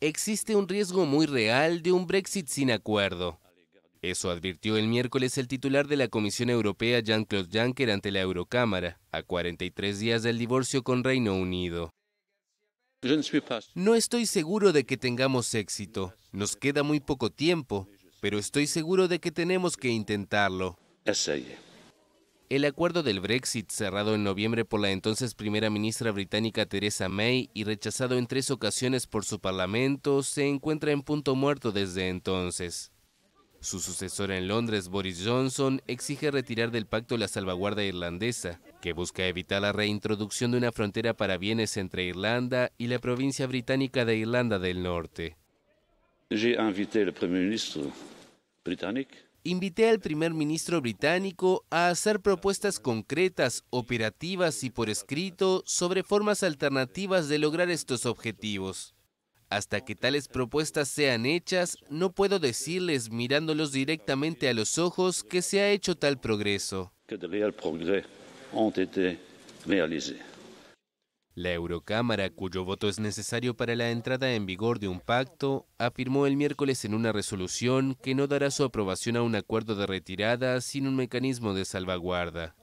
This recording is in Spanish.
Existe un riesgo muy real de un Brexit sin acuerdo. Eso advirtió el miércoles el titular de la Comisión Europea Jean-Claude Juncker ante la Eurocámara, a 43 días del divorcio con Reino Unido. No estoy seguro de que tengamos éxito. Nos queda muy poco tiempo, pero estoy seguro de que tenemos que intentarlo. El acuerdo del Brexit, cerrado en noviembre por la entonces primera ministra británica Theresa May y rechazado en tres ocasiones por su parlamento, se encuentra en punto muerto desde entonces. Su sucesor en Londres, Boris Johnson, exige retirar del pacto la salvaguarda irlandesa, que busca evitar la reintroducción de una frontera para bienes entre Irlanda y la provincia británica de Irlanda del Norte. ministro británico Invité al primer ministro británico a hacer propuestas concretas, operativas y por escrito sobre formas alternativas de lograr estos objetivos. Hasta que tales propuestas sean hechas, no puedo decirles mirándolos directamente a los ojos que se ha hecho tal progreso. Que de la Eurocámara, cuyo voto es necesario para la entrada en vigor de un pacto, afirmó el miércoles en una resolución que no dará su aprobación a un acuerdo de retirada sin un mecanismo de salvaguarda.